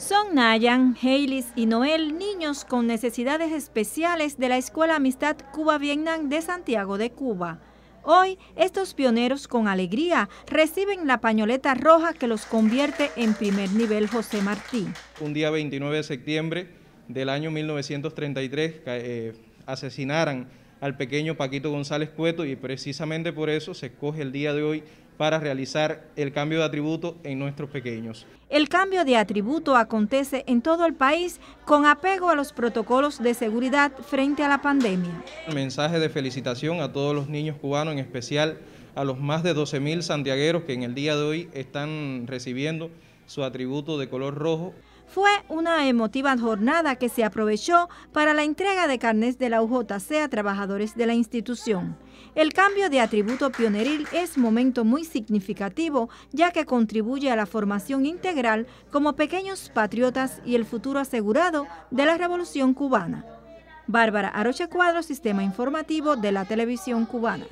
Son Nayan, Haylis y Noel, niños con necesidades especiales de la Escuela Amistad Cuba-Vietnam de Santiago de Cuba. Hoy, estos pioneros con alegría reciben la pañoleta roja que los convierte en primer nivel José Martín. Un día 29 de septiembre del año 1933 eh, asesinaron al pequeño Paquito González Cueto y precisamente por eso se escoge el día de hoy para realizar el cambio de atributo en nuestros pequeños. El cambio de atributo acontece en todo el país con apego a los protocolos de seguridad frente a la pandemia. Un mensaje de felicitación a todos los niños cubanos, en especial a los más de 12.000 santiagueros que en el día de hoy están recibiendo su atributo de color rojo. Fue una emotiva jornada que se aprovechó para la entrega de carnes de la UJC a trabajadores de la institución. El cambio de atributo pioneril es momento muy significativo, ya que contribuye a la formación integral como pequeños patriotas y el futuro asegurado de la Revolución Cubana. Bárbara Aroche Cuadro, Sistema Informativo de la Televisión Cubana.